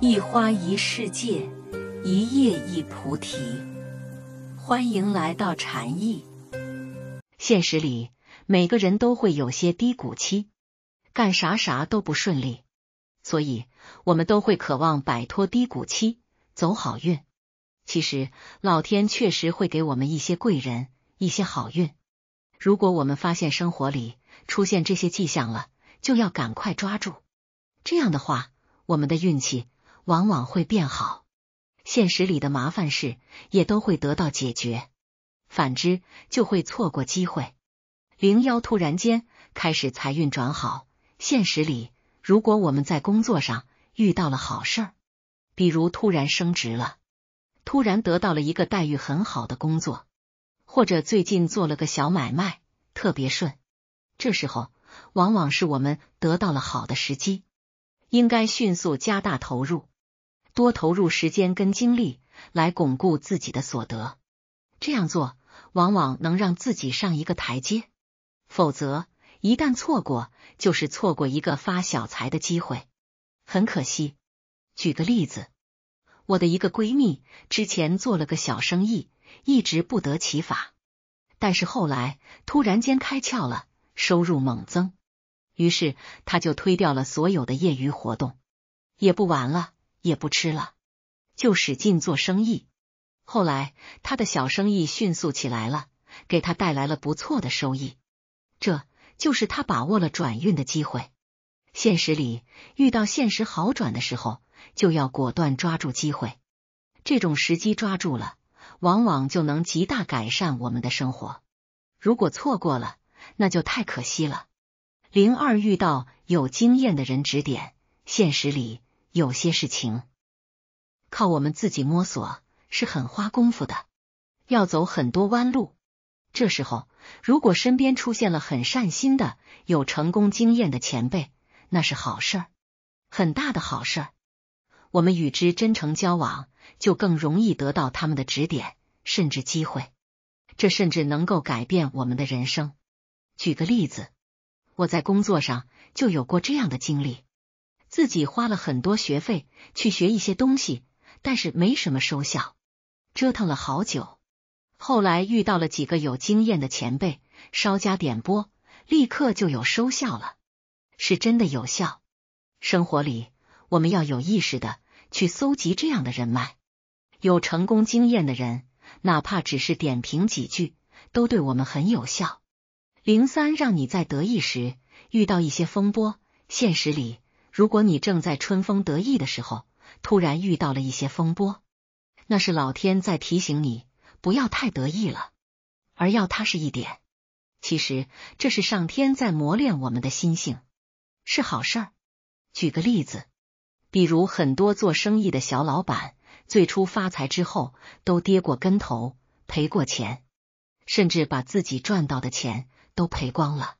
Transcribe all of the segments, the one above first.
一花一世界，一叶一菩提。欢迎来到禅意。现实里，每个人都会有些低谷期，干啥啥都不顺利，所以我们都会渴望摆脱低谷期，走好运。其实老天确实会给我们一些贵人，一些好运。如果我们发现生活里出现这些迹象了，就要赶快抓住。这样的话，我们的运气。往往会变好，现实里的麻烦事也都会得到解决。反之，就会错过机会。零幺突然间开始财运转好，现实里，如果我们在工作上遇到了好事儿，比如突然升职了，突然得到了一个待遇很好的工作，或者最近做了个小买卖特别顺，这时候往往是我们得到了好的时机，应该迅速加大投入。多投入时间跟精力来巩固自己的所得，这样做往往能让自己上一个台阶。否则，一旦错过，就是错过一个发小财的机会，很可惜。举个例子，我的一个闺蜜之前做了个小生意，一直不得其法，但是后来突然间开窍了，收入猛增，于是她就推掉了所有的业余活动，也不玩了。也不吃了，就使劲做生意。后来他的小生意迅速起来了，给他带来了不错的收益。这就是他把握了转运的机会。现实里遇到现实好转的时候，就要果断抓住机会。这种时机抓住了，往往就能极大改善我们的生活。如果错过了，那就太可惜了。零二遇到有经验的人指点，现实里。有些事情靠我们自己摸索是很花功夫的，要走很多弯路。这时候，如果身边出现了很善心的、有成功经验的前辈，那是好事，很大的好事。我们与之真诚交往，就更容易得到他们的指点，甚至机会。这甚至能够改变我们的人生。举个例子，我在工作上就有过这样的经历。自己花了很多学费去学一些东西，但是没什么收效，折腾了好久。后来遇到了几个有经验的前辈，稍加点拨，立刻就有收效了，是真的有效。生活里，我们要有意识的去搜集这样的人脉，有成功经验的人，哪怕只是点评几句，都对我们很有效。零三，让你在得意时遇到一些风波，现实里。如果你正在春风得意的时候，突然遇到了一些风波，那是老天在提醒你不要太得意了，而要踏实一点。其实这是上天在磨练我们的心性，是好事儿。举个例子，比如很多做生意的小老板，最初发财之后都跌过跟头，赔过钱，甚至把自己赚到的钱都赔光了，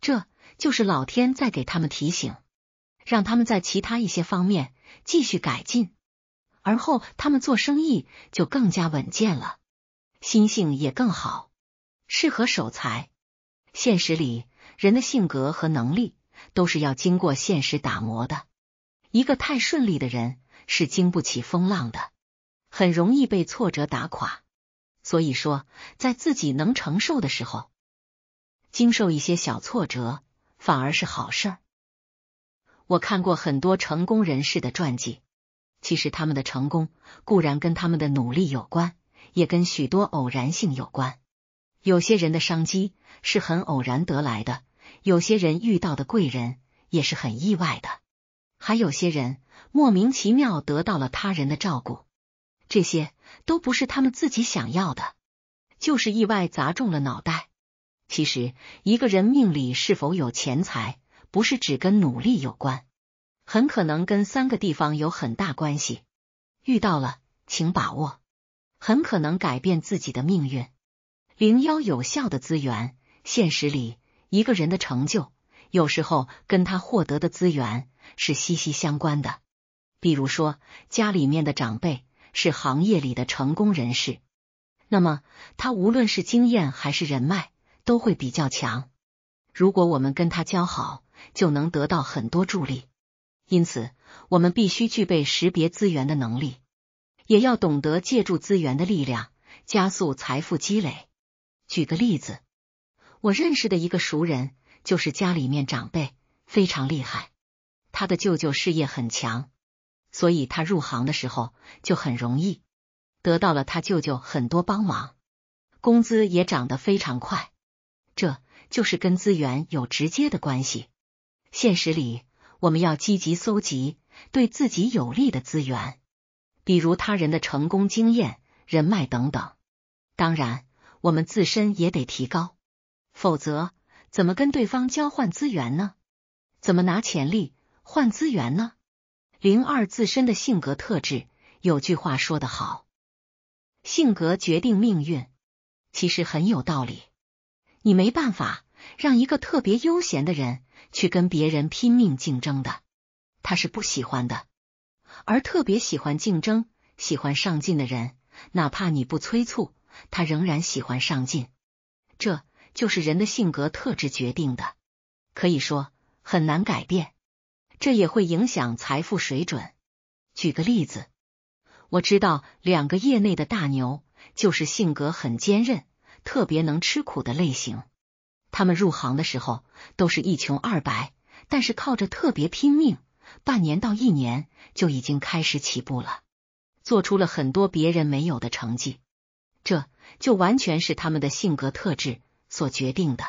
这就是老天在给他们提醒。让他们在其他一些方面继续改进，而后他们做生意就更加稳健了，心性也更好，适合守财。现实里，人的性格和能力都是要经过现实打磨的。一个太顺利的人是经不起风浪的，很容易被挫折打垮。所以说，在自己能承受的时候，经受一些小挫折反而是好事。我看过很多成功人士的传记，其实他们的成功固然跟他们的努力有关，也跟许多偶然性有关。有些人的商机是很偶然得来的，有些人遇到的贵人也是很意外的，还有些人莫名其妙得到了他人的照顾，这些都不是他们自己想要的，就是意外砸中了脑袋。其实一个人命里是否有钱财？不是只跟努力有关，很可能跟三个地方有很大关系。遇到了，请把握，很可能改变自己的命运。零幺有效的资源，现实里一个人的成就，有时候跟他获得的资源是息息相关的。比如说，家里面的长辈是行业里的成功人士，那么他无论是经验还是人脉都会比较强。如果我们跟他交好，就能得到很多助力，因此我们必须具备识别资源的能力，也要懂得借助资源的力量加速财富积累。举个例子，我认识的一个熟人就是家里面长辈非常厉害，他的舅舅事业很强，所以他入行的时候就很容易得到了他舅舅很多帮忙，工资也涨得非常快，这就是跟资源有直接的关系。现实里，我们要积极搜集对自己有利的资源，比如他人的成功经验、人脉等等。当然，我们自身也得提高，否则怎么跟对方交换资源呢？怎么拿潜力换资源呢？零二自身的性格特质，有句话说得好：“性格决定命运”，其实很有道理。你没办法。让一个特别悠闲的人去跟别人拼命竞争的，他是不喜欢的；而特别喜欢竞争、喜欢上进的人，哪怕你不催促，他仍然喜欢上进。这就是人的性格特质决定的，可以说很难改变。这也会影响财富水准。举个例子，我知道两个业内的大牛，就是性格很坚韧、特别能吃苦的类型。他们入行的时候都是一穷二白，但是靠着特别拼命，半年到一年就已经开始起步了，做出了很多别人没有的成绩。这就完全是他们的性格特质所决定的。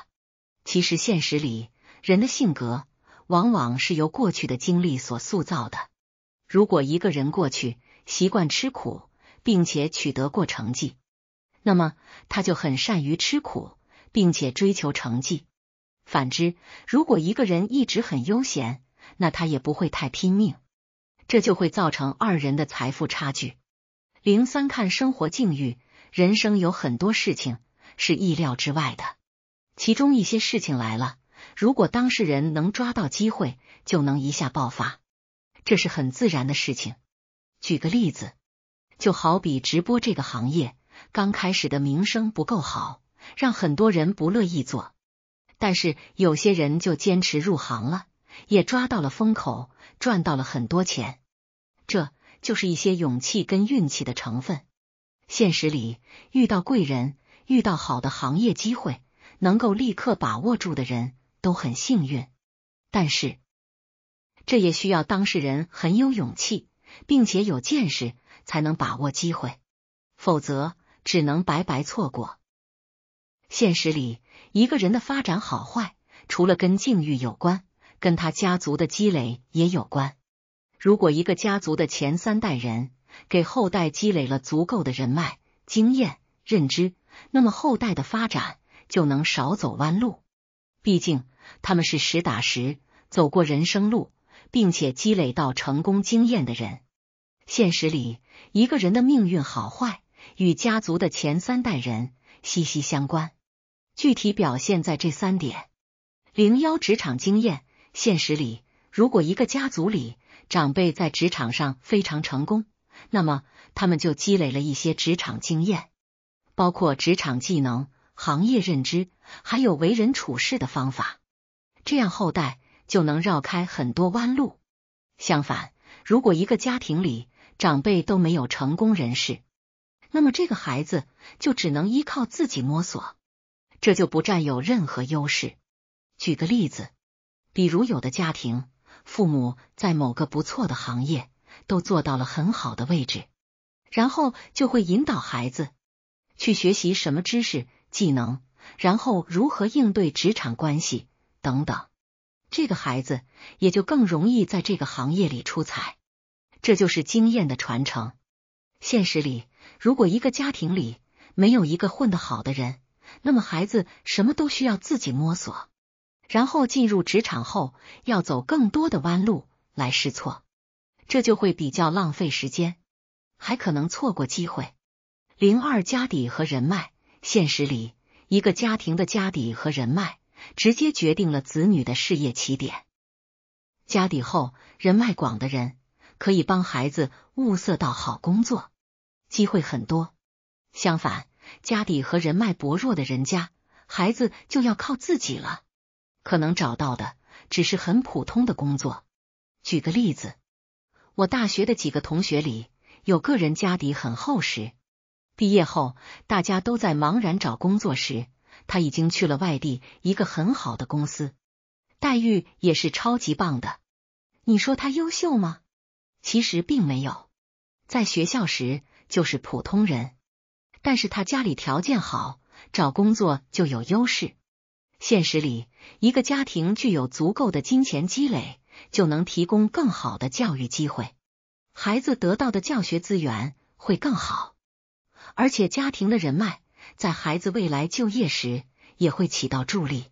其实现实里，人的性格往往是由过去的经历所塑造的。如果一个人过去习惯吃苦，并且取得过成绩，那么他就很善于吃苦。并且追求成绩。反之，如果一个人一直很悠闲，那他也不会太拼命，这就会造成二人的财富差距。零三看生活境遇，人生有很多事情是意料之外的，其中一些事情来了，如果当事人能抓到机会，就能一下爆发，这是很自然的事情。举个例子，就好比直播这个行业，刚开始的名声不够好。让很多人不乐意做，但是有些人就坚持入行了，也抓到了风口，赚到了很多钱。这就是一些勇气跟运气的成分。现实里遇到贵人，遇到好的行业机会，能够立刻把握住的人，都很幸运。但是这也需要当事人很有勇气，并且有见识，才能把握机会，否则只能白白错过。现实里，一个人的发展好坏，除了跟境遇有关，跟他家族的积累也有关。如果一个家族的前三代人给后代积累了足够的人脉、经验、认知，那么后代的发展就能少走弯路。毕竟他们是实打实走过人生路，并且积累到成功经验的人。现实里，一个人的命运好坏与家族的前三代人息息相关。具体表现在这三点：零幺，职场经验。现实里，如果一个家族里长辈在职场上非常成功，那么他们就积累了一些职场经验，包括职场技能、行业认知，还有为人处事的方法。这样后代就能绕开很多弯路。相反，如果一个家庭里长辈都没有成功人士，那么这个孩子就只能依靠自己摸索。这就不占有任何优势。举个例子，比如有的家庭父母在某个不错的行业都做到了很好的位置，然后就会引导孩子去学习什么知识技能，然后如何应对职场关系等等，这个孩子也就更容易在这个行业里出彩。这就是经验的传承。现实里，如果一个家庭里没有一个混得好的人，那么孩子什么都需要自己摸索，然后进入职场后要走更多的弯路来试错，这就会比较浪费时间，还可能错过机会。零二家底和人脉，现实里一个家庭的家底和人脉，直接决定了子女的事业起点。家底厚、人脉广的人，可以帮孩子物色到好工作，机会很多。相反。家底和人脉薄弱的人家，孩子就要靠自己了。可能找到的只是很普通的工作。举个例子，我大学的几个同学里，有个人家底很厚实，毕业后大家都在茫然找工作时，他已经去了外地一个很好的公司，待遇也是超级棒的。你说他优秀吗？其实并没有，在学校时就是普通人。但是他家里条件好，找工作就有优势。现实里，一个家庭具有足够的金钱积累，就能提供更好的教育机会，孩子得到的教学资源会更好。而且，家庭的人脉在孩子未来就业时也会起到助力。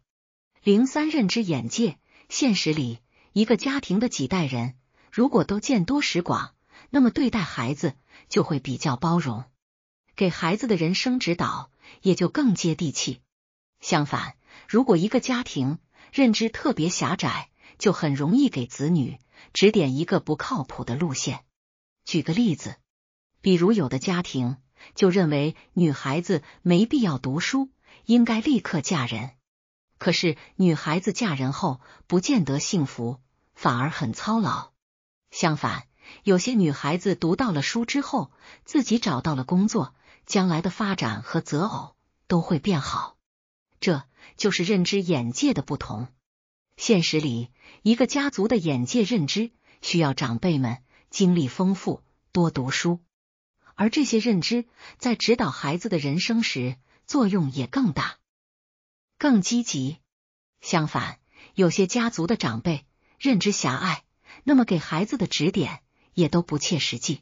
零三认知眼界，现实里，一个家庭的几代人如果都见多识广，那么对待孩子就会比较包容。给孩子的人生指导也就更接地气。相反，如果一个家庭认知特别狭窄，就很容易给子女指点一个不靠谱的路线。举个例子，比如有的家庭就认为女孩子没必要读书，应该立刻嫁人。可是女孩子嫁人后不见得幸福，反而很操劳。相反，有些女孩子读到了书之后，自己找到了工作。将来的发展和择偶都会变好，这就是认知眼界的不同。现实里，一个家族的眼界认知需要长辈们经历丰富、多读书，而这些认知在指导孩子的人生时作用也更大、更积极。相反，有些家族的长辈认知狭隘，那么给孩子的指点也都不切实际。